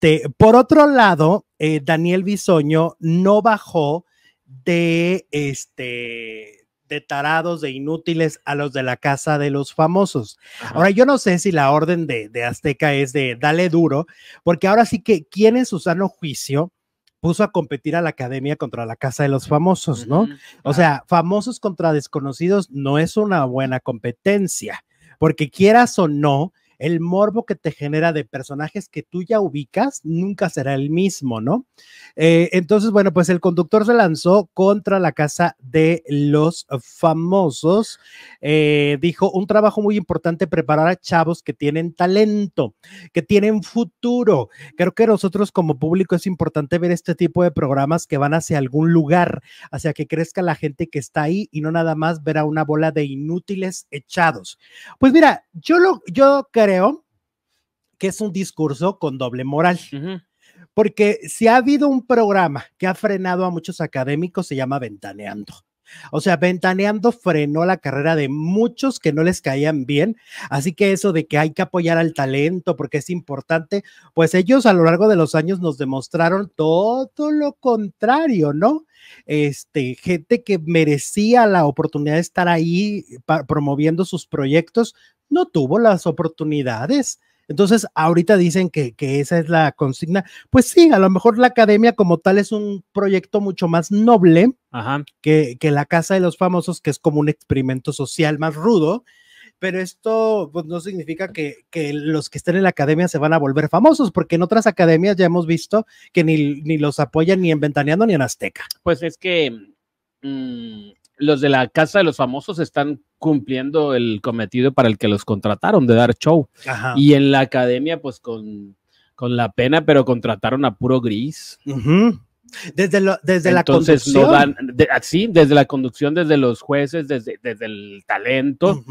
Este, por otro lado, eh, Daniel Bisoño no bajó de este de tarados, de inútiles a los de la casa de los famosos. Ahora, yo no sé si la orden de, Azteca es de dale duro, porque ahora sí que, ¿quién en su sano juicio puso a competir a la academia contra la casa de los famosos, no? O sea, famosos contra desconocidos no es una buena competencia, porque quieras o no, el morbo que te genera de personajes que tú ya ubicas nunca será el mismo, ¿no? Eh, entonces, bueno, pues el conductor se lanzó contra la casa de los famosos. Eh, dijo, un trabajo muy importante preparar a chavos que tienen talento, que tienen futuro. Creo que nosotros como público es importante ver este tipo de programas que van hacia algún lugar, hacia que crezca la gente que está ahí y no nada más ver a una bola de inútiles echados. Pues mira, yo lo, yo creo creo que es un discurso con doble moral. Porque si ha habido un programa que ha frenado a muchos académicos, se llama Ventaneando. O sea, Ventaneando frenó la carrera de muchos que no les caían bien. Así que eso de que hay que apoyar al talento porque es importante, pues ellos a lo largo de los años nos demostraron todo lo contrario, ¿no? Este, gente que merecía la oportunidad de estar ahí promoviendo sus proyectos, no tuvo las oportunidades. Entonces, ahorita dicen que, esa es la consigna. Pues sí, a lo mejor la academia como tal es un proyecto mucho más noble Que, la Casa de los Famosos, que es como un experimento social más rudo pero esto pues, no significa que, los que estén en la academia se van a volver famosos, porque en otras academias ya hemos visto que ni, los apoyan ni en Ventaneando ni en Azteca. Pues es que mm, los de la Casa de los Famosos están cumpliendo el cometido para el que los contrataron de dar show. Y en la academia, pues con, con la pena, pero contrataron a puro gris. Desde, desde la conducción. dan, así, ah, desde la conducción, desde los jueces, desde, desde el talento,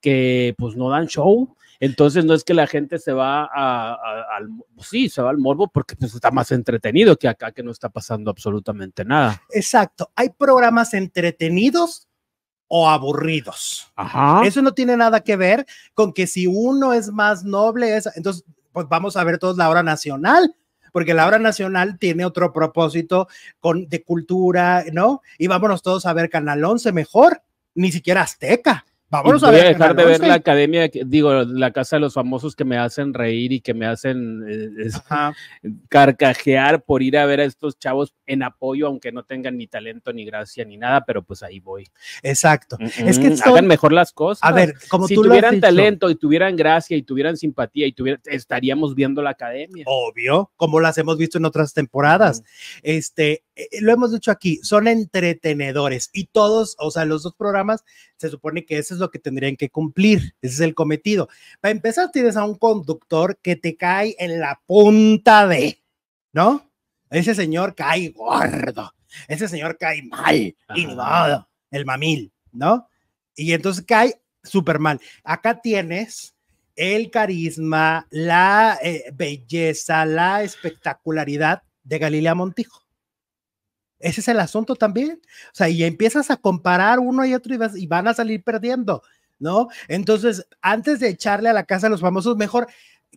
que pues no dan show. Entonces no es que la gente se va al, sí, se va al morbo porque pues está más entretenido que acá que no está pasando absolutamente nada. Exacto, hay programas entretenidos o aburridos. Eso no tiene nada que ver con que si uno es más noble, es, entonces pues vamos a ver todos la hora nacional, porque la hora nacional tiene otro propósito con, de cultura, ¿no? Y vámonos todos a ver Canal 11 mejor, ni siquiera Azteca. Vamos a ver. a dejar de ver la academia, digo, la casa de los famosos que me hacen reír y que me hacen eh, carcajear por ir a ver a estos chavos en apoyo, aunque no tengan ni talento, ni gracia, ni nada, pero pues ahí voy. Exacto. es que saben hagan mejor las cosas. A ver, como si tuvieran talento y tuvieran gracia y tuvieran simpatía y estaríamos viendo la academia. Obvio, como las hemos visto en otras temporadas. Mm. Este, eh, eh, lo hemos dicho aquí, son entretenedores y todos, o sea, los dos programas se supone que eso es lo que tendrían que cumplir, ese es el cometido. Para empezar, tienes a un conductor que te cae en la punta de, ¿no? Ese señor cae gordo, ese señor cae mal, y el mamil, ¿no? Y entonces cae súper mal. Acá tienes el carisma, la eh, belleza, la espectacularidad de Galilea Montijo. Ese es el asunto también. O sea, y empiezas a comparar uno y otro y, vas, y van a salir perdiendo, ¿no? Entonces, antes de echarle a la casa a los famosos, mejor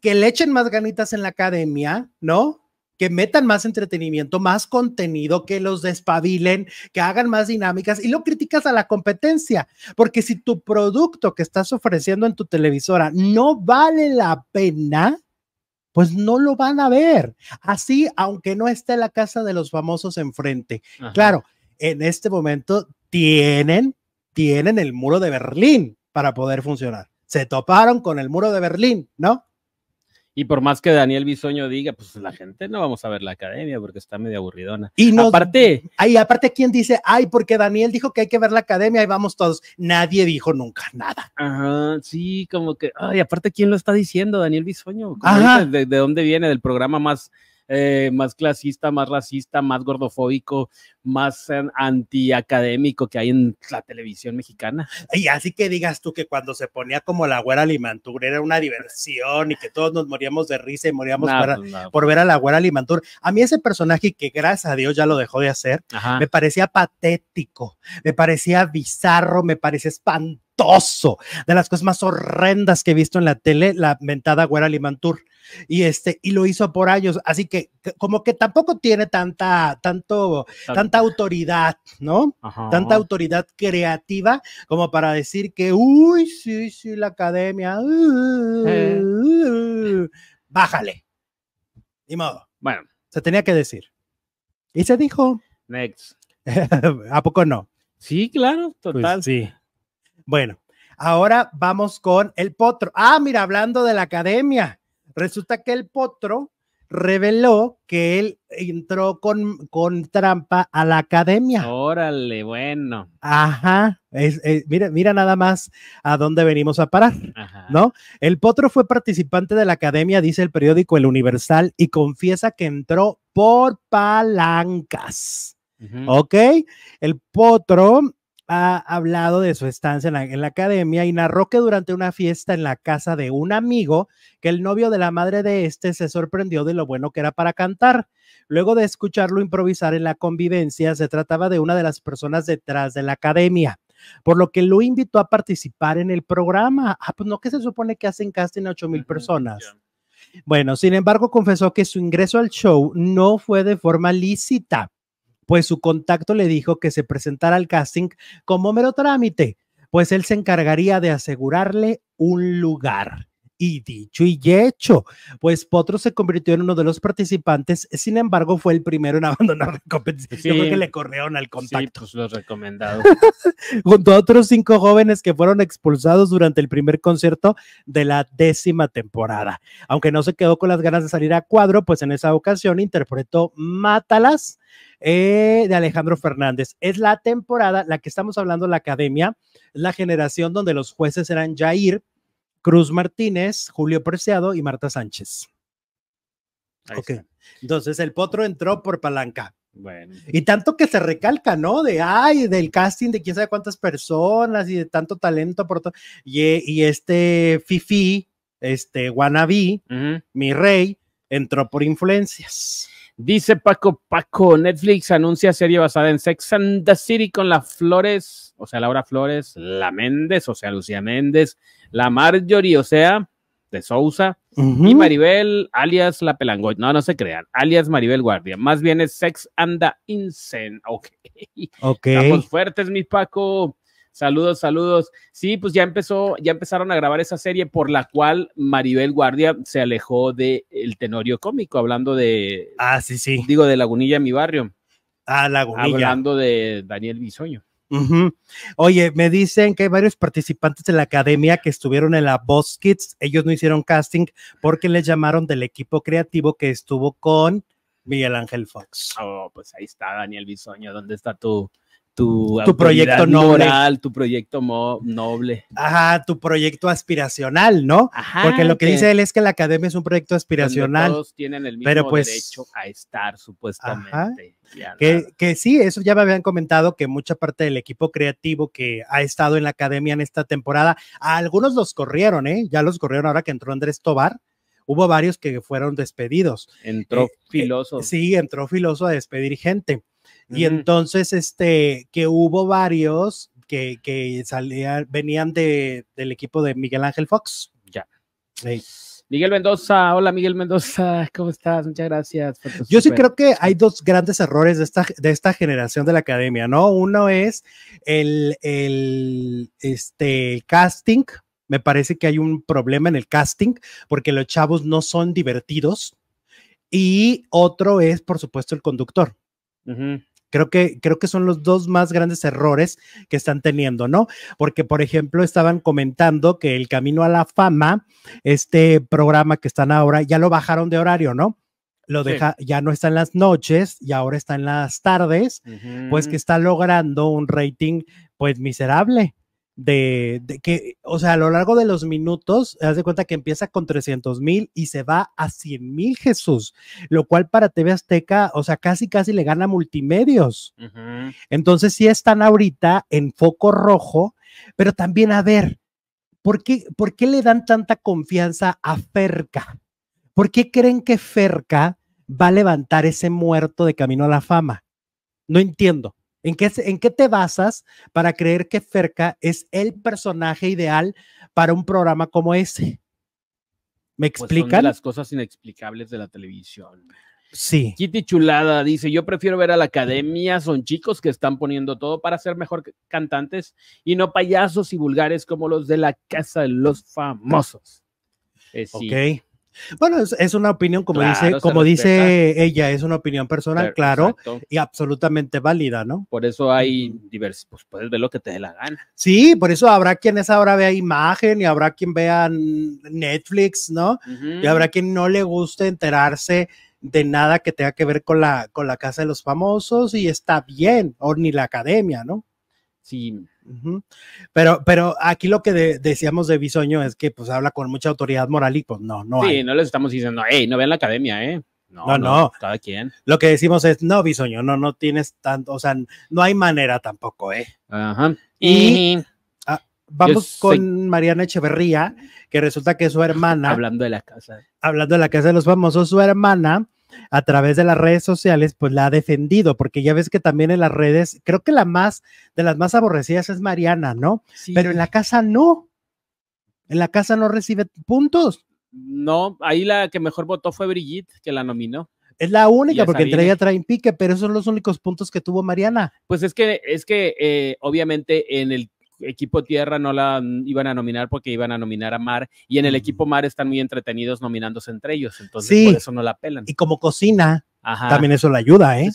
que le echen más ganitas en la academia, ¿no? que metan más entretenimiento, más contenido, que los despabilen, que hagan más dinámicas y lo criticas a la competencia, porque si tu producto que estás ofreciendo en tu televisora no vale la pena, pues no lo van a ver. Así, aunque no esté la casa de los famosos enfrente. Claro, en este momento tienen, tienen el muro de Berlín para poder funcionar. Se toparon con el muro de Berlín, ¿no? Y por más que Daniel Bisoño diga, pues la gente no vamos a ver la academia porque está medio aburridona. Y no, aparte, aparte, ¿quién dice? Ay, porque Daniel dijo que hay que ver la academia y vamos todos. Nadie dijo nunca nada. Ajá, sí, como que, ay, aparte, ¿quién lo está diciendo? Daniel Bisoño. Ajá. ¿De, dónde viene? Del programa más eh, más clasista, más racista, más gordofóbico, más antiacadémico que hay en la televisión mexicana. Y así que digas tú que cuando se ponía como la güera Limantur era una diversión y que todos nos moríamos de risa y moríamos pues por ver a la güera Limantur. A mí ese personaje que gracias a Dios ya lo dejó de hacer, me parecía patético, me parecía bizarro, me parecía espantoso de las cosas más horrendas que he visto en la tele, la mentada Güera Limantur. Y este, y lo hizo por años. Así que, como que tampoco tiene tanta, tanto, tanta autoridad, ¿no? Tanta autoridad creativa como para decir que, uy, sí, sí, la academia, bájale. Ni modo. Bueno. Se tenía que decir. Y se dijo. Next. ¿A poco no? Sí, claro, total. sí. Bueno, ahora vamos con el potro. Ah, mira, hablando de la academia, resulta que el potro reveló que él entró con, trampa a la academia. Órale, bueno. Ajá, eh, mira, mira nada más a dónde venimos a parar, ¿no? El Potro fue participante de la academia, dice el periódico El Universal, y confiesa que entró por palancas. ¿Ok? El potro ha hablado de su estancia en la, academia y narró que durante una fiesta en la casa de un amigo, que el novio de la madre de este se sorprendió de lo bueno que era para cantar. Luego de escucharlo improvisar en la convivencia, se trataba de una de las personas detrás de la academia, por lo que lo invitó a participar en el programa. Ah, pues no que se supone que hacen casting a 8 mil personas. Bueno, sin embargo, confesó que su ingreso al show no fue de forma lícita pues su contacto le dijo que se presentara al casting como mero trámite, pues él se encargaría de asegurarle un lugar. Y dicho y hecho, pues Potro se convirtió en uno de los participantes, sin embargo fue el primero en abandonar la competición que le corrieron al contacto. Sí, pues Junto a otros cinco jóvenes que fueron expulsados durante el primer concierto de la décima temporada. Aunque no se quedó con las ganas de salir a cuadro, pues en esa ocasión interpretó Mátalas eh, de Alejandro Fernández. Es la temporada, la que estamos hablando, la academia, la generación donde los jueces eran Jair, Cruz Martínez, Julio Preciado y Marta Sánchez. Entonces el potro entró por palanca. Y tanto que se recalca, ¿no? De, ay, del casting de quién sabe cuántas personas y de tanto talento. Por todo. y, este Fifi, este Wannabe, mi rey, entró por influencias. Dice Paco Paco, Netflix anuncia serie basada en Sex and the City con la Flores, o sea, Laura Flores, la Méndez, o sea, Lucía Méndez, la Marjorie, o sea, de Sousa, y Maribel, alias la Pelangoy. No, no se crean, alias Maribel Guardia. Más bien es Sex Anda the Ok. Ok. Estamos fuertes, mi Paco. Saludos, saludos. Sí, pues ya empezó, ya empezaron a grabar esa serie por la cual Maribel Guardia se alejó del tenorio cómico, hablando de. Ah, sí, sí. Digo, de Lagunilla, mi barrio. Ah, Lagunilla. Hablando de Daniel Bisoño. Oye, me dicen que hay varios participantes de la academia que estuvieron en la Boss Kids. Ellos no hicieron casting porque les llamaron del equipo creativo que estuvo con Miguel Ángel Fox. Oh, pues ahí está Daniel Bisoño. ¿Dónde está tú? tu, proyecto noble. tu proyecto noble. Ajá, tu proyecto aspiracional, ¿no? Ajá, Porque lo que, dice él es que la academia es un proyecto aspiracional. Todos tienen el mismo pues derecho a estar, supuestamente. que, sí, eso ya me habían comentado que mucha parte del equipo creativo que ha estado en la academia en esta temporada, algunos los corrieron, ¿eh? Ya los corrieron ahora que entró Andrés Tobar hubo varios que fueron despedidos. Entró eh, eh, Filoso. sí, entró Filoso a despedir gente. Y entonces, este, que hubo varios que, que salían, venían de, del equipo de Miguel Ángel Fox. Ya. Miguel Mendoza, hola Miguel Mendoza, ¿cómo estás? Muchas gracias. Yo sí creo que hay dos grandes errores de esta, de esta generación de la academia, ¿no? Uno es el, el, este, casting. Me parece que hay un problema en el casting porque los chavos no son divertidos. Y otro es, por supuesto, el conductor. Creo que, creo que son los dos más grandes errores que están teniendo, ¿no? Porque, por ejemplo, estaban comentando que el camino a la fama, este programa que están ahora, ya lo bajaron de horario, ¿no? lo deja, ya no está en las noches y ahora está en las tardes, pues que está logrando un rating pues miserable de, que, o sea, a lo largo de los minutos, hace de cuenta que empieza con 300 mil y se va a 100 mil Jesús, lo cual para TV Azteca, o sea, casi, casi le gana multimedios. Entonces, sí están ahorita en foco rojo, pero también a ver, ¿por qué, ¿por qué le dan tanta confianza a Ferca? ¿Por qué creen que Ferca va a levantar ese muerto de camino a la fama? No entiendo. ¿En qué, te basas para creer que Ferca es el personaje ideal para un programa como ese? ¿Me pues, explican? son las cosas inexplicables de la televisión. Sí. Kitty Chulada dice: Yo prefiero ver a la academia, son chicos que están poniendo todo para ser mejor cantantes y no payasos y vulgares como los de la casa de los famosos. Ok. Bueno, es, una opinión, como dice, como dice ella, es una opinión personal, claro, y absolutamente válida, ¿no? Por eso hay diversos, pues puedes ver lo que te dé la gana. Sí, por eso habrá quienes ahora vea imagen y habrá quien vea Netflix, ¿no? Y habrá quien no le guste enterarse de nada que tenga que ver con la, con la casa de los famosos y está bien, o ni la academia, ¿no? Sí, pero, pero aquí lo que decíamos de Bisoño es que pues habla con mucha autoridad moral y pues no, no. Sí, no les estamos diciendo, hey, no vean la academia, ¿eh? No, no, Cada Lo que decimos es, no, Bisoño, no, no tienes tanto, o sea, no hay manera tampoco, ¿eh? Y, ah, vamos con Mariana Echeverría, que resulta que su hermana. hablando de la casa. Hablando de la casa de los famosos, su hermana a través de las redes sociales, pues la ha defendido, porque ya ves que también en las redes, creo que la más de las más aborrecidas es Mariana, ¿no? Pero en la casa no. En la casa no recibe puntos. No, ahí la que mejor votó fue Brigitte, que la nominó. Es la única, porque entre ella ¿eh? traen pique, pero esos son los únicos puntos que tuvo Mariana. Pues es que, es que eh, obviamente en el equipo tierra no la iban a nominar porque iban a nominar a Mar y en el mm. equipo Mar están muy entretenidos nominándose entre ellos, entonces por eso no la pelan. Y como cocina, También eso la ayuda, ¿eh?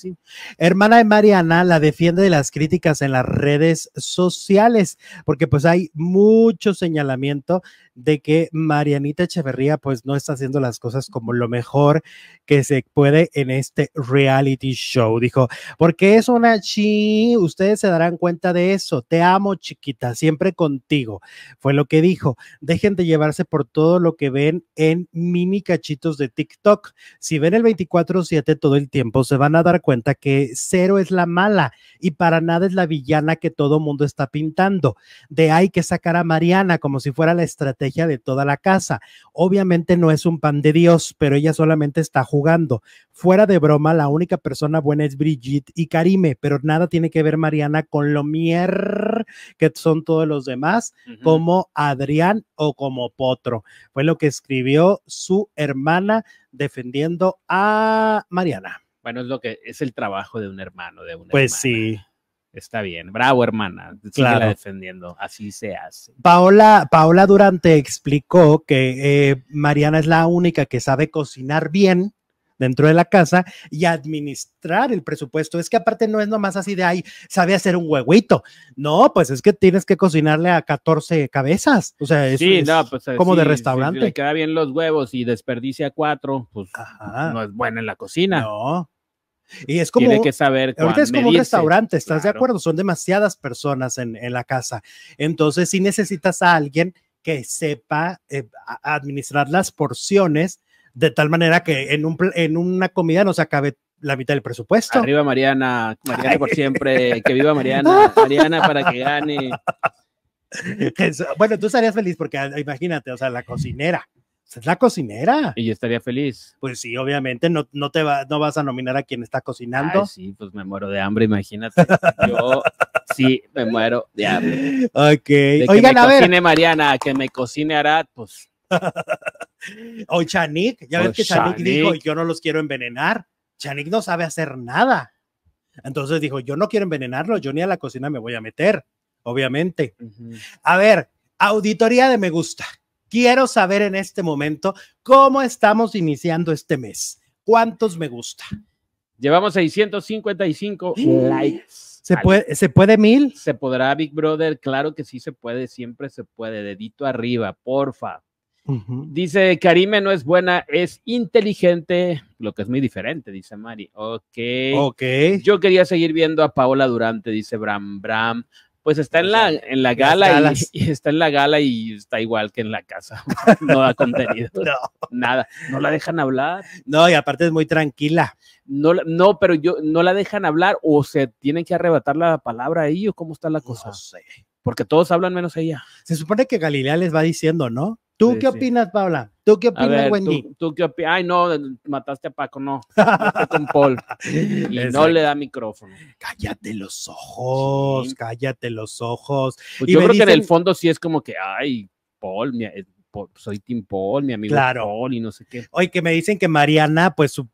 Hermana de Mariana la defiende de las críticas en las redes sociales, porque pues hay mucho señalamiento de que Marianita Echeverría pues no está haciendo las cosas como lo mejor que se puede en este reality show. Dijo, porque es una chi, ustedes se darán cuenta de eso. Te amo, chiquita, siempre contigo. Fue lo que dijo. Dejen de llevarse por todo lo que ven en mini cachitos de TikTok. Si ven el 24/7 todo el tiempo, se van a dar cuenta que cero es la mala y para nada es la villana que todo mundo está pintando. De ahí que sacar a Mariana como si fuera la estrategia de toda la casa. Obviamente no es un pan de Dios, pero ella solamente está jugando. Fuera de broma, la única persona buena es Brigitte y Karime, pero nada tiene que ver Mariana con lo mier que son todos los demás, como Adrián o como Potro. Fue lo que escribió su hermana defendiendo a Mariana. Bueno, es lo que es el trabajo de un hermano, de una Pues sí. Está bien, bravo hermana, claro. defendiendo, así se hace. Paola, Paola Durante explicó que eh, Mariana es la única que sabe cocinar bien dentro de la casa y administrar el presupuesto. Es que aparte no es nomás así de ahí, sabe hacer un huevito. No, pues es que tienes que cocinarle a 14 cabezas. O sea, es, pues, eh, como de restaurante. Si le queda bien los huevos y desperdicia cuatro, pues no es buena en la cocina. No. Y es como. como un restaurante, ¿estás de acuerdo? Son demasiadas personas en, la casa. Entonces, si necesitas a alguien que sepa eh, administrar las porciones de tal manera que en, un, una comida no se acabe la mitad del presupuesto. Arriba Mariana, Mariana por siempre, que viva Mariana, Mariana para que gane. Bueno, tú estarías feliz porque ah, imagínate, o sea, la cocinera. Pues, es la cocinera. Y yo estaría feliz. Pues sí, obviamente, no, te va, no vas a nominar a quien está cocinando. sí, pues me muero de hambre, imagínate. Yo sí me muero de hambre. Ok. Oigan, que me a ver. cocine Mariana, que me cocine Arat, pues. o Chanik, ya ves que Chanik, dijo, yo no los quiero envenenar. Chanik no sabe hacer nada. Entonces dijo, yo no quiero envenenarlo, yo ni a la cocina me voy a meter, obviamente. A ver, auditoría de me gusta. Quiero saber en este momento cómo estamos iniciando este mes. ¿Cuántos me gusta? Llevamos 655 likes. ¿Se puede, ¿Se puede mil? Se podrá, Big Brother. Claro que sí se puede, siempre se puede. Dedito arriba, porfa. Dice Karime no es buena, es inteligente, lo que es muy diferente, dice Mari. Ok. Ok. Yo quería seguir viendo a Paola Durante, dice Bram Bram pues está en pues la, en la gala y, está en la gala y está igual que en la casa. No da contenido. no. Nada. No la dejan hablar. No, y aparte es muy tranquila. No, no, pero yo no la dejan hablar o se tienen que arrebatar la palabra ahí o cómo está la cosa. No sé. Porque todos hablan menos ella. Se supone que Galilea les va diciendo, ¿no? ¿Tú qué opinas, Paula? ¿Tú qué opinas, Wendy? Tú, qué opinas? Ay, no, mataste a Paco, no. con Paul. Y no le da micrófono. Cállate los ojos, cállate los ojos. Pues yo creo que en el fondo sí es como que, ay, Paul, eh, soy Tim Paul, mi amigo Paul y no sé qué. Oye, que me dicen que Mariana, pues su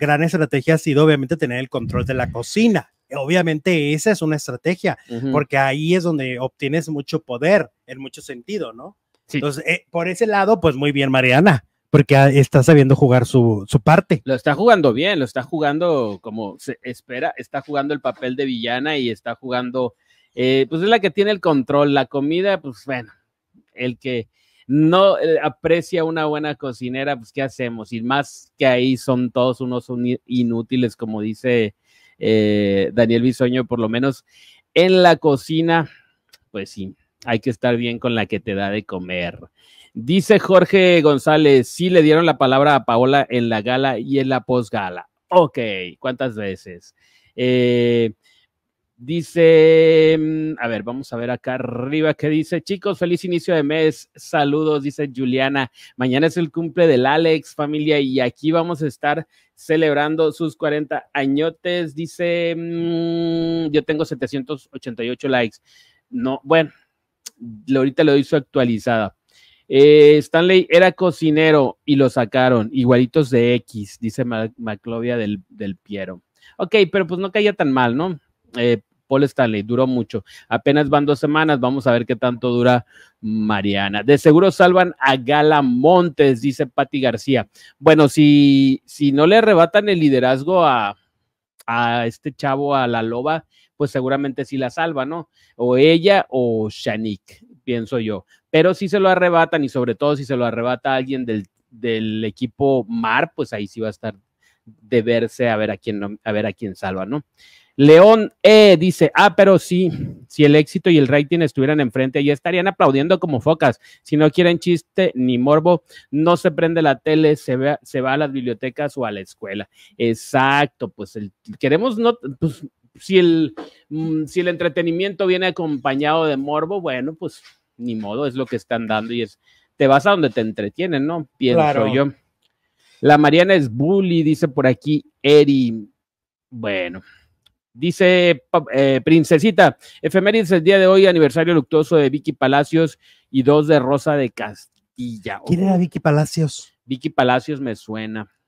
gran estrategia ha sido obviamente tener el control de la cocina. Obviamente esa es una estrategia, porque ahí es donde obtienes mucho poder en mucho sentido, ¿no? Entonces, eh, por ese lado, pues muy bien, Mariana, porque está sabiendo jugar su, parte. Lo está jugando bien, lo está jugando como se espera, está jugando el papel de villana y está jugando, eh, pues es la que tiene el control, la comida, pues bueno, el que no eh, aprecia una buena cocinera, pues ¿qué hacemos? Y más que ahí son todos unos inútiles, como dice Daniel Bisoño, por lo menos en la cocina, pues sí, hay que estar bien con la que te da de comer. Dice Jorge González, sí le dieron la palabra a Paola en la gala y en la posgala. Ok, ¿cuántas veces? Eh, dice, mm, a ver, vamos a ver acá arriba ¿Qué dice, chicos, feliz inicio de mes, saludos, dice Juliana, mañana es el cumple del Alex, familia, y aquí vamos a estar celebrando sus 40 añotes, dice, mm, yo tengo 788 likes. No, bueno, ahorita lo hizo actualizada. Eh, Stanley era cocinero y lo sacaron, igualitos de X, dice Maclovia del, del, Piero. Ok, pero pues no caía tan mal, ¿no? Eh, Paul Stanley, duró mucho. Apenas van dos semanas, vamos a ver qué tanto dura Mariana. De seguro salvan a Gala Montes, dice Patti García. Bueno, si, si no le arrebatan el liderazgo a, a este chavo, a la loba, pues seguramente sí la salva, ¿no? O ella o Shanik, pienso yo. Pero si se lo arrebatan y sobre todo si se lo arrebata alguien del, equipo Mar, pues ahí sí va a estar de verse a ver a quién, a ver a quién salva, ¿no? León E dice, ah, pero sí, si el éxito y el rating estuvieran enfrente, ya estarían aplaudiendo como focas. Si no quieren chiste ni morbo, no se prende la tele, se, ve, se va a las bibliotecas o a la escuela. Exacto, pues queremos, no, pues, si el, mm, si el entretenimiento viene acompañado de morbo, bueno, pues ni modo, es lo que están dando y es, te vas a donde te entretienen, ¿no? Pienso yo. La Mariana es bully, dice por aquí Eri. Bueno, dice eh, Princesita, efemérides el día de hoy, aniversario luctuoso de Vicky Palacios y dos de Rosa de Castilla. ¿Quién era oh. Vicky Palacios? Vicky Palacios me suena.